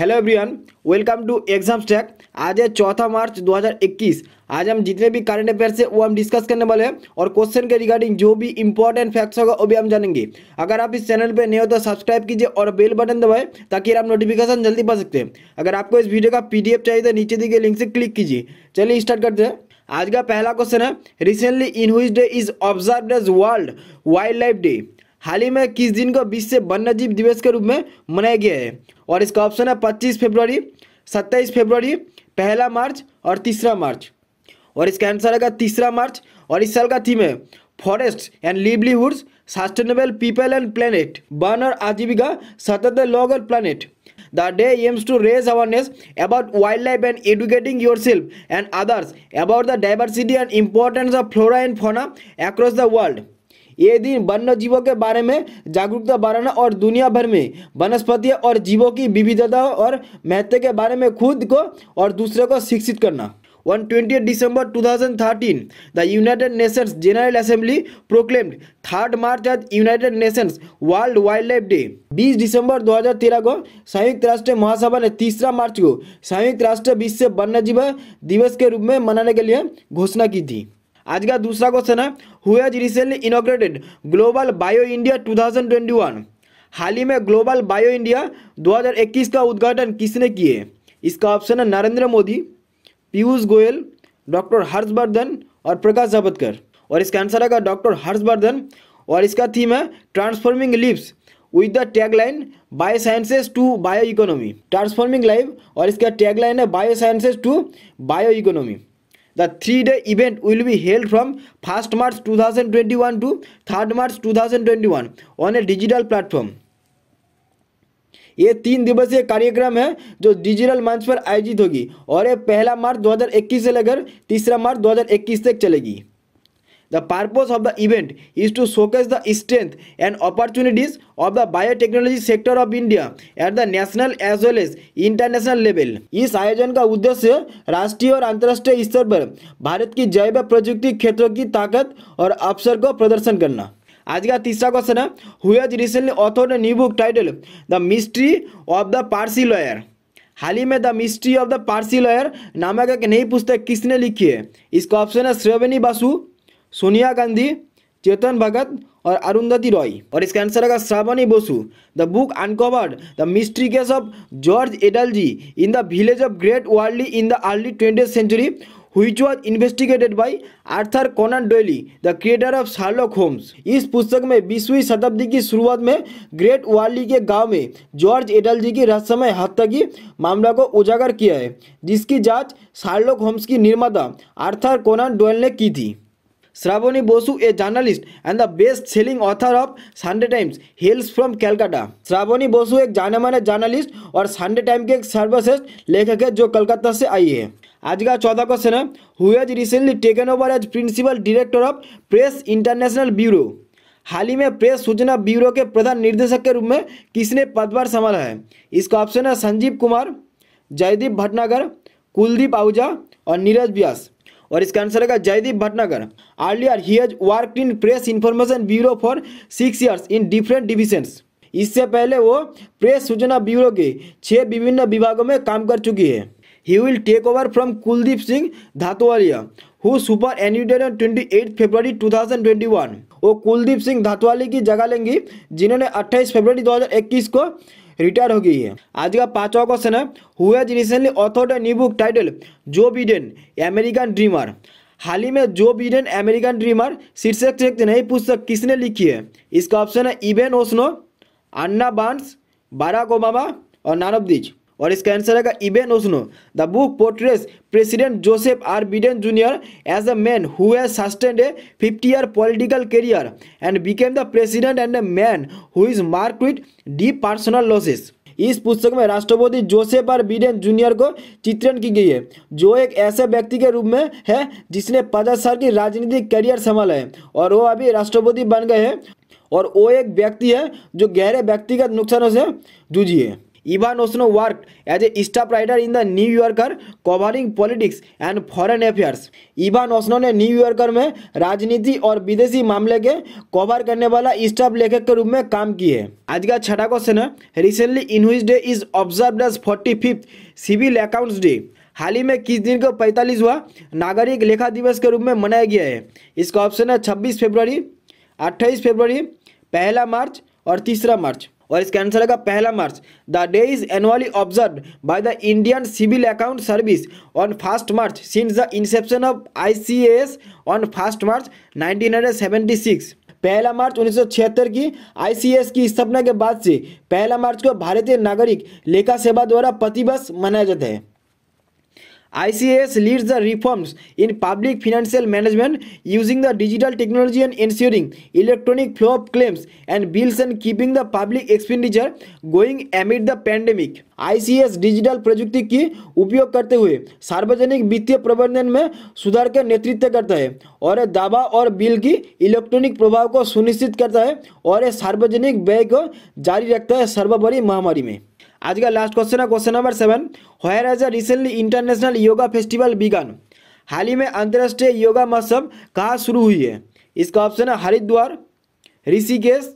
Hello everyone welcome to Exam Stack आज है चौथा मार्च 2021 आज हम जितने भी करंट अफेयर से वो हम डिस्कस करने वाले हैं और क्वेश्चन के रिगार्डिंग जो भी इंपॉर्टेंट फैक्ट्स होगा वो भी हम जानेंगे अगर आप इस चैनल पर नए हो तो सब्सक्राइब कीजिए और बेल बटन दबाएं ताकि आप नोटिफिकेशन जल्दी पा सकते हैं अगर आपको इस वीडियो का पी चाहिए तो नीचे दी गई लिंक से क्लिक कीजिए चलिए स्टार्ट करते हैं आज का पहला क्वेश्चन है रिसेंटली इन हुई day is observe as World Wild Life Day हाल ही में किस दिन को विश्व वन्य जीव दिवस के रूप में मनाया गया है और इसका ऑप्शन है पच्चीस फेब्रवरी सत्ताईस फेब्रवरी पहला मार्च और तीसरा मार्च और इसका आंसर आएगा तीसरा मार्च और इस साल का थीम है forest and livelihoods sustainable people and planet वन और आजीविका सतत लॉग और planet aims to raise awareness about wild life and educating yourself and others about the diversity and importance of flora and fauna across the world ये दिन वन्य जीवों के बारे में जागरूकता बढ़ाना और दुनिया भर में वनस्पतियों और जीवों की विविधता और महत्व के बारे में खुद को और दूसरे को शिक्षित करना on 20th December 2013, the United Nations General Assembly proclaimed 3rd March as United Nations World Wildlife Day. 20 दिसंबर 2013 को संयुक्त राष्ट्र महासभा ने तीसरा मार्च को संयुक्त राष्ट्र विश्व वन्यजीव दिवस के रूप में मनाने के लिए घोषणा की थी आज का दूसरा क्वेश्चन है has recently inaugurated Global Bio India 2021 हाल ही में ग्लोबल बायो इंडिया 2021 का उद्घाटन किसने किए इसका ऑप्शन है नरेंद्र मोदी पीयूष गोयल डॉक्टर हर्षवर्धन और प्रकाश जावेदकर और इसका आंसर आएगा डॉक्टर हर्षवर्धन और इसका थीम है transforming lives with the tagline bio sciences to bio economy transforming life और इसका टैगलाइन है bio sciences to bio economy The three-day event will be held from 1st March 2021 to 3rd March 2021 on a digital platform. ये तीन दिवसीय कार्यक्रम है जो digital मंच पर आयोजित होगी और ये पहला मार्च 2021 से लेकर तीसरा मार्च 2021 तक चलेगी The purpose of the event is to showcase the strength and opportunities of the biotechnology sector of India at the national as well as international level. इस आयोजन का उद्देश्य राष्ट्रीय और अंतर्राष्ट्रीय स्तर पर भारत की जैव प्रौद्योगिकी क्षेत्रों की ताकत और अवसर को प्रदर्शन करना आज का तीसरा क्वेश्चन है who's recently author new book title the mystery of the Parsi lawyer हाल ही में the mystery of the Parsi lawyer नामक एक नई पुस्तक किसने लिखी है इसका ऑप्शन है श्रेवनी बासु सोनिया गांधी चेतन भगत और अरुंधति रॉय और इसका आंसर होगा Shravani Basu the book uncovered the mystery case of George Edalji in the village of great वर्ल्डली in the early twenty century who was investigated by Arthur Conan Doyle the creator of Sherlock Holmes इस पुस्तक में बीसवीं शताब्दी की शुरुआत में ग्रेट वार्ली के गांव में जॉर्ज एडल जी की रहस्यमय हत्या की मामला को उजागर किया है जिसकी जांच शार्लोक होम्स की निर्माता आर्थर कोनन डोयल ने की थी Shravani Basu a journalist and the best selling author of Sunday Times hails from Calcutta Shravani Basu एक जाने माने जर्नलिस्ट और संडे टाइम के एक सर्वश्रेष्ठ लेखक है जो कलकत्ता से आई है आज का चौथा क्वेश्चन है who has recently taken over as principal director of press international bureau हाल ही में प्रेस सूचना ब्यूरो के प्रधान निर्देशक के रूप में किसने पदभार संभाला है इसका ऑप्शन है संजीव कुमार जयदीप भटनागर कुलदीप आहूजा और नीरज व्यास और इसका आंसर रहेगा Jaideep Bhatnagar earlier he has work in press information bureau for six years in different divisions इससे पहले वो प्रेस सूचना ब्यूरो के छः विभिन्न विभागों में काम कर चुकी है he will take over from Kuldeep Singh Dhatwalia who superannuated on twenty eight February two thousand twenty one वो कुलदीप सिंह धातुवाली की जगह लेंगी जिन्होंने अट्ठाईस फेब्रवरी दो हज़ार इक्कीस को रिटायर हो गई है आज का पांचवा क्वेश्चन है who has recently authored new book title Joe Biden American dreamer हाल ही में जो बिडेन अमेरिकन ड्रीमर शीर्षक से नई पुस्तक किसने लिखी है इसका ऑप्शन है इवेन ओस्नो अन्ना बांस बाराक ओबामा और नानब और इसका आंसर आएगा Evan Osnos the book portrays president Joseph R Biden junior as a man who has sustained a fifty year political career and became the president and a man who is mark with deep personal losses इस पुस्तक में राष्ट्रपति Joseph R Biden junior को चित्रण की गई है जो एक ऐसे व्यक्ति के रूप में है जिसने पचास साल की राजनीतिक करियर संभाला है और वो अभी राष्ट्रपति बन गए हैं और वो एक व्यक्ति है जो गहरे व्यक्तिगत नुकसानों से जूझी है Ivan Osnos worked as a staff writer in the New Yorker covering politics and foreign affairs. Ivan Osno ने न्यू यॉर्कर में राजनीति और विदेशी मामले के कवर करने वाला स्टाफ लेखक के रूप में काम किए आज का छठा क्वेश्चन है रिसेंटली इन हुई day is observe as forty fifth civil accounts day हाल ही में किस दिन को पैंतालीसवा नागरिक लेखा दिवस के रूप में मनाया गया है इसका ऑप्शन है छब्बीस फरवरी अट्ठाईस फेबर पहला मार्च और तीसरा मार्च और इसका आंसर आएगा पहला March the day is annually observe by the Indian civil account service on first March since the inception of I on first March 1976 पहला मार्च उन्नीस की आईसीएस की स्थापना के बाद से पहला मार्च को भारतीय नागरिक लेखा सेवा द्वारा प्रतिवर्ष मनाया जाता है ICAS leads the reforms in public financial management using the digital technology and ensuring electronic flow of claims and bills and keeping the public expenditure going amid the pandemic. ICS digital प्रयुक्ति की उपयोग करते हुए सार्वजनिक वित्तीय प्रबंधन में सुधार का नेतृत्व करता है और दावा और बिल की इलेक्ट्रॉनिक प्रभाव को सुनिश्चित करता है और सार्वजनिक व्यय को जारी रखता है सर्वोपरि महामारी में आज का लास्ट क्वेश्चन है question number seven where has a recently international yoga festival began हाल ही में अंतर्राष्ट्रीय योगा महोत्सव कहाँ शुरू हुई है इसका ऑप्शन है हरिद्वार ऋषिकेश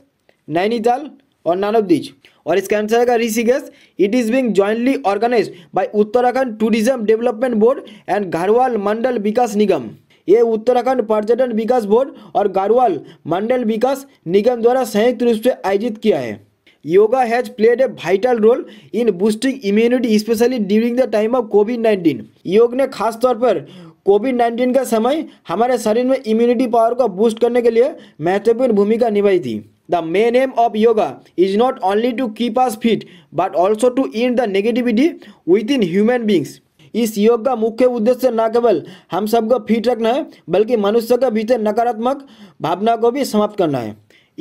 नैनीताल और नानवदीज और इसका आंसर है Rishikesh it is being jointly organise by Uttarakhand tourism development board and Garhwal Mandal Vikas Nigam ये उत्तराखंड पर्यटन विकास बोर्ड और गढ़वाल मंडल विकास निगम द्वारा संयुक्त रूप से आयोजित किया है yoga has played a vital role in boosting immunity specially during the time of COVID nineteen योग ने खासतौर पर कोविड नाइन्टीन का समय हमारे शरीर में इम्यूनिटी पावर को बूस्ट करने के लिए महत्वपूर्ण भूमिका निभाई थी the main aim of yoga is not only to keep us fit but also to end the negativity within human beings इस योग का मुख्य उद्देश्य न केवल हम सबको फिट रखना है बल्कि मनुष्य के भीतर नकारात्मक भावना को भी समाप्त करना है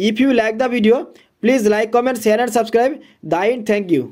if you like the video please like comment share and subscribe then thank you